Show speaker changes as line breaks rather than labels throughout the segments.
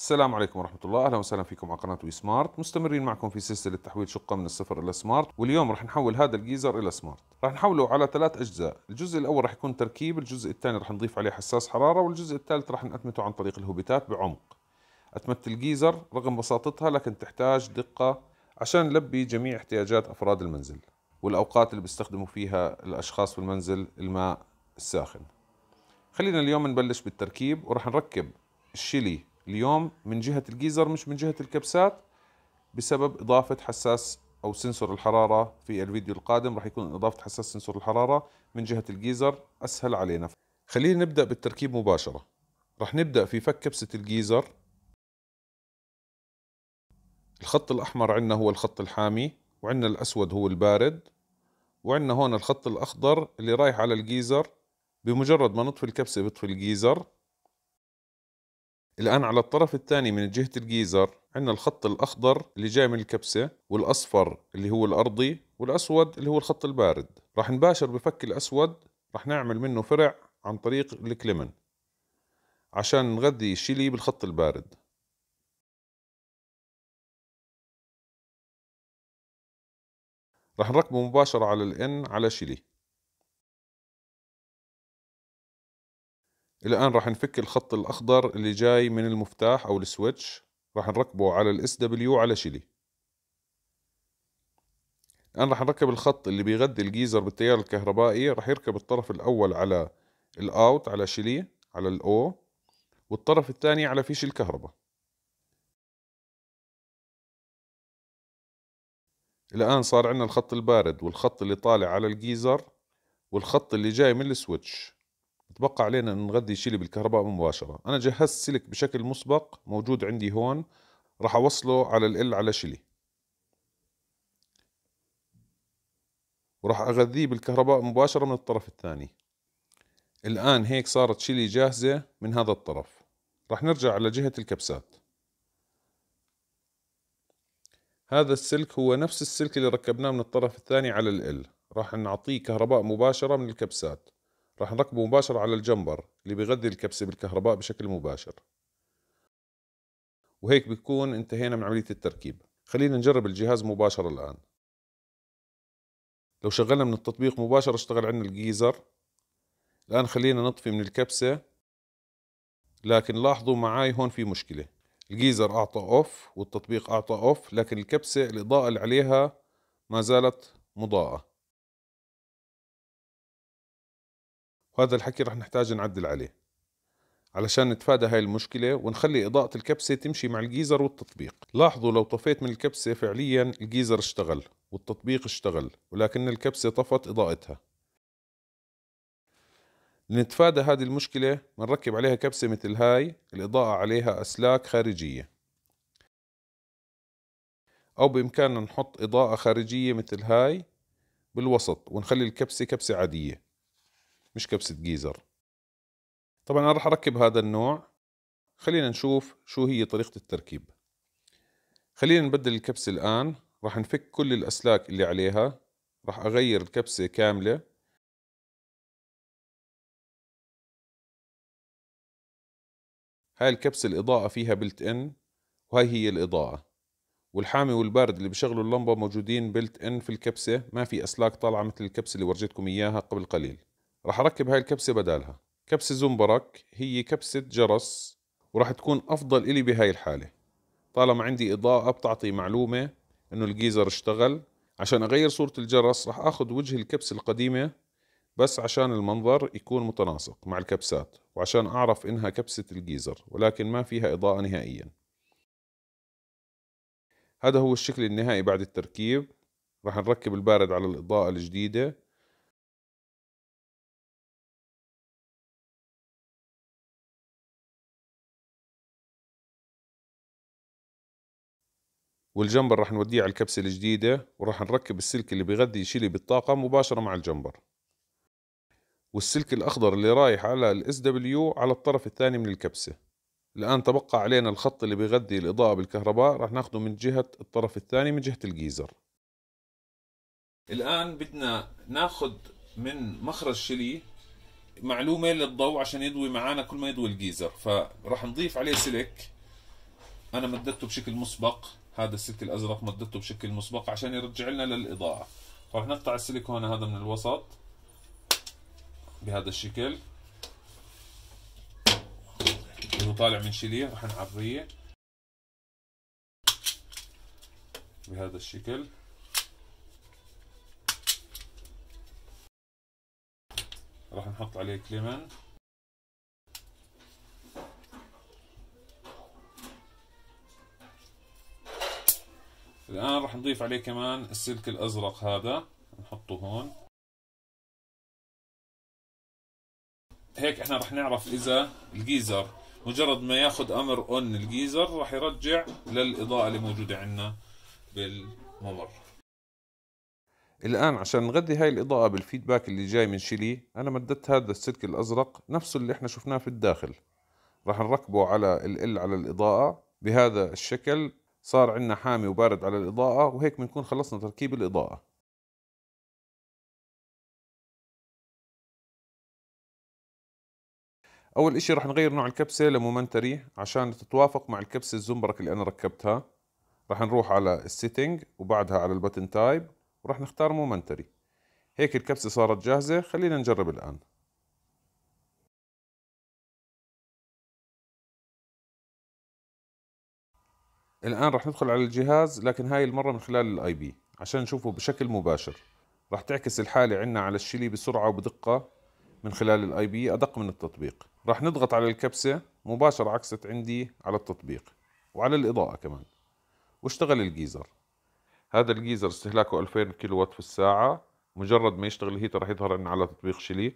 السلام عليكم ورحمة الله، أهلا وسهلا فيكم على قناة وي سمارت، مستمرين معكم في سلسلة تحويل شقة من الصفر إلى سمارت، واليوم رح نحول هذا الجيزر إلى سمارت، رح نحوله على ثلاث أجزاء، الجزء الأول رح يكون تركيب، الجزء الثاني رح نضيف عليه حساس حرارة، والجزء الثالث رح نأتمته عن طريق الهوبيتات بعمق. أتمتة الجيزر رغم بساطتها لكن تحتاج دقة عشان نلبي جميع احتياجات أفراد المنزل، والأوقات اللي بيستخدموا فيها الأشخاص في المنزل الماء الساخن. خلينا اليوم نبلش بالتركيب ورح نركب الشيلي اليوم من جهة الجيزر مش من جهة الكبسات بسبب إضافة حساس أو سنسور الحرارة في الفيديو القادم راح يكون إضافة حساس سنسور الحرارة من جهة الجيزر أسهل علينا خلينا نبدأ بالتركيب مباشرة راح نبدأ في فك كبسة الجيزر الخط الأحمر عندنا هو الخط الحامي وعندنا الأسود هو البارد وعندنا هون الخط الأخضر اللي رايح على الجيزر بمجرد ما نطفي الكبسة بطفي الجيزر الآن على الطرف الثاني من جهة الجيزر عندنا الخط الأخضر اللي جاي من الكبسة والأصفر اللي هو الأرضي والأسود اللي هو الخط البارد راح نباشر بفك الأسود راح
نعمل منه فرع عن طريق الكليمن عشان نغذي الشيلي بالخط البارد راح نركبه مباشرة على الإن على شيلي الآن راح نفك الخط الأخضر اللي جاي من
المفتاح أو السويتش راح نركبه على الاس دبليو على شيلي الآن راح نركب الخط اللي بيغذي الجيزر بالتيار الكهربائي راح يركب الطرف الأول
على الأوت على شيلي على الأو والطرف الثاني على فيش الكهرباء الآن صار عندنا الخط البارد والخط اللي طالع على الجيزر والخط اللي جاي من
السويتش متبقى علينا ان نغذي شيلي بالكهرباء مباشره انا جهزت سلك بشكل مسبق موجود عندي هون راح اوصله على ال على شيلي وراح اغذيه بالكهرباء مباشره من الطرف الثاني الان هيك صارت شيلي جاهزه من هذا الطرف راح نرجع على جهه الكبسات هذا السلك هو نفس السلك اللي ركبناه من الطرف الثاني على ال راح نعطيه كهرباء مباشره من الكبسات راح نركبه مباشرة على الجمبر اللي بيغذي الكبسة بالكهرباء بشكل مباشر وهيك بيكون انتهينا من عملية التركيب خلينا نجرب الجهاز مباشرة الآن لو شغلنا من التطبيق مباشرة اشتغل عندنا الجيزر الآن خلينا نطفي من الكبسة لكن لاحظوا معاي هون في مشكلة الجيزر أعطى أوف والتطبيق أعطى أوف لكن الكبسة الإضاءة اللي عليها ما زالت مضاءة وهذا الحكي رح نحتاج نعدل عليه علشان نتفادى هاي المشكلة ونخلي إضاءة الكبسة تمشي مع الجيزر والتطبيق لاحظوا لو طفيت من الكبسة فعليا الجيزر اشتغل والتطبيق اشتغل ولكن الكبسة طفت إضاءتها لنتفادى هذه المشكلة بنركب عليها كبسة مثل هاي الإضاءة عليها أسلاك خارجية أو بإمكاننا نحط إضاءة خارجية مثل هاي بالوسط ونخلي الكبسة كبسة عادية مش كبسة جيزر طبعا أنا راح أركب هذا النوع خلينا نشوف شو هي طريقة التركيب خلينا نبدل الكبسة الآن راح نفك كل
الأسلاك اللي عليها راح أغير الكبسة كاملة هاي الكبسة الإضاءة فيها بلت إن وهاي هي الإضاءة والحامي والبارد اللي بشغلوا اللمبة موجودين
بلت إن في الكبسة ما في أسلاك طالعة مثل الكبسة اللي ورجيتكم إياها قبل قليل راح اركب هاي الكبسه بدالها كبسه زنبرك هي كبسه جرس وراح تكون افضل الي بهاي الحاله طالما عندي اضاءه بتعطي معلومه انه الجيزر اشتغل عشان اغير صوره الجرس راح اخذ وجه الكبسه القديمه بس عشان المنظر يكون متناسق مع الكبسات وعشان اعرف انها كبسه الجيزر ولكن ما فيها اضاءه
نهائيا هذا هو الشكل النهائي بعد التركيب راح نركب البارد على الإضاءة الجديدة والجمبر راح نوديه على الكبسة الجديدة وراح نركب السلك اللي بيغذي يشيلي بالطاقة مباشرة مع الجمبر والسلك
الأخضر اللي رايح على الاس دبليو على الطرف الثاني من الكبسة الآن تبقى علينا الخط اللي بيغذي الإضاءة بالكهرباء راح ناخذه من جهة الطرف الثاني من جهة الجيزر الآن بدنا ناخذ من مخرج شلي معلومة للضوء عشان يضوي معانا كل ما يضوي الجيزر فراح نضيف عليه سلك أنا مددته بشكل مسبق هذا السلك الازرق مدته بشكل مسبق عشان يرجع لنا للاضاءه فرح نقطع السلك هون هذا من الوسط بهذا
الشكل هو طالع من شليه راح نعريه بهذا الشكل راح نحط عليه كليمن الآن راح نضيف عليه كمان السلك الأزرق هذا نحطه هون هيك احنا رح نعرف اذا الجيزر مجرد ما ياخذ امر اون
الجيزر رح يرجع للاضاءه اللي موجوده عندنا بالممر الان عشان نغذي هاي الاضاءه بالفيدباك اللي جاي من شيلي انا مددت هذا السلك الازرق نفسه اللي احنا شفناه في الداخل رح نركبه على ال على
الاضاءه بهذا الشكل صار عندنا حامي وبارد على الإضاءة وهيك بنكون خلصنا تركيب الإضاءة أول إشي رح نغير نوع الكبسة لمومنتري عشان تتوافق
مع الكبسة الزمبرك اللي أنا ركبتها رح نروح على السيتنج وبعدها على البتن
تايب ورح نختار مومنتري هيك الكبسة صارت جاهزة خلينا نجرب الآن الان رح ندخل على الجهاز لكن هاي المره من خلال الاي بي عشان
نشوفه بشكل مباشر رح تعكس الحاله عندنا على الشيلي بسرعه وبدقه من خلال الاي بي ادق من التطبيق رح نضغط على الكبسه مباشره عكست عندي على التطبيق وعلى الاضاءه كمان واشتغل الجيزر هذا الجيزر استهلاكه 2000 كيلو وات في الساعه مجرد ما يشتغل الهيتر رح يظهر عندنا على تطبيق شيلي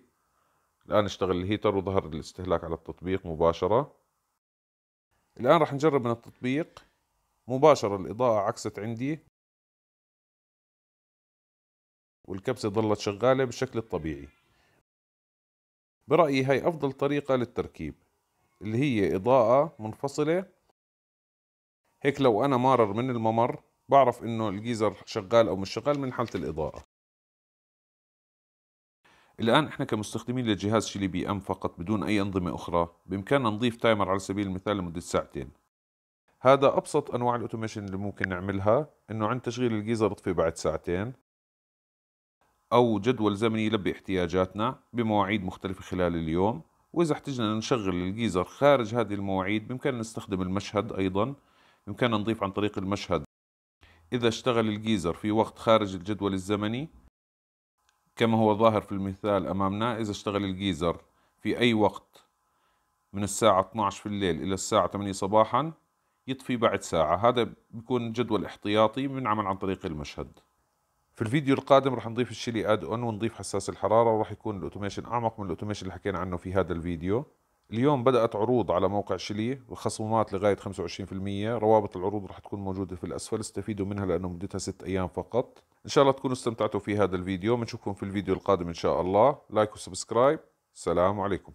الان اشتغل الهيتر وظهر الاستهلاك على التطبيق مباشره الان
رح نجرب من التطبيق مباشرة الإضاءة عكست عندي والكبسة ظلت شغالة بالشكل الطبيعي برأيي هاي أفضل طريقة للتركيب اللي هي إضاءة منفصلة هيك لو أنا مارر من الممر بعرف إنه الجيزر شغال أو مش شغال من حالة الإضاءة الآن إحنا كمستخدمين
لجهاز شيلي بي أم فقط بدون أي أنظمة أخرى بإمكاننا نضيف تايمر على سبيل المثال لمدة ساعتين هذا ابسط انواع الاوتوميشن اللي ممكن نعملها انه عند تشغيل الجيزر بطفي بعد ساعتين او جدول زمني يلبي احتياجاتنا بمواعيد مختلفه خلال اليوم واذا احتجنا نشغل الجيزر خارج هذه المواعيد بامكاننا نستخدم المشهد ايضا بامكاننا نضيف عن طريق المشهد اذا اشتغل الجيزر في وقت خارج الجدول الزمني كما هو ظاهر في المثال امامنا اذا اشتغل الجيزر في اي وقت من الساعة 12 في الليل إلى الساعة 8 صباحا يطفي بعد ساعة هذا بيكون جدول احتياطي بنعمل عن طريق المشهد في الفيديو القادم رح نضيف الشيلي اد اون ونضيف حساس الحرارة ورح يكون الاوتوميشن اعمق من الاوتوميشن اللي حكينا عنه في هذا الفيديو اليوم بدأت عروض على موقع شيلي وخصومات لغاية 25% روابط العروض رح تكون موجودة في الأسفل استفيدوا منها لأنه مدتها 6 أيام فقط
إن شاء الله تكونوا استمتعتوا في هذا الفيديو بنشوفكم في الفيديو القادم إن شاء الله لايك وسبسكرايب السلام عليكم